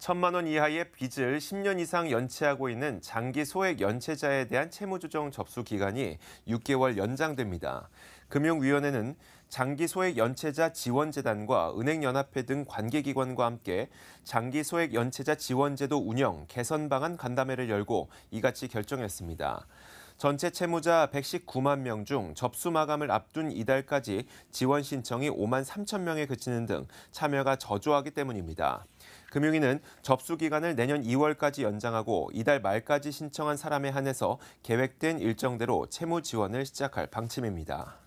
천만 원 이하의 빚을 10년 이상 연체하고 있는 장기 소액 연체자에 대한 채무조정 접수 기간이 6개월 연장됩니다. 금융위원회는 장기 소액 연체자 지원재단과 은행연합회 등 관계기관과 함께 장기 소액 연체자 지원제도 운영 개선 방안 간담회를 열고 이같이 결정했습니다. 전체 채무자 119만 명 중 접수 마감을 앞둔 이달까지 지원 신청이 5만 3천 명에 그치는 등 참여가 저조하기 때문입니다. 금융위는 접수 기간을 내년 2월까지 연장하고 이달 말까지 신청한 사람에 한해서 계획된 일정대로 채무 지원을 시작할 방침입니다.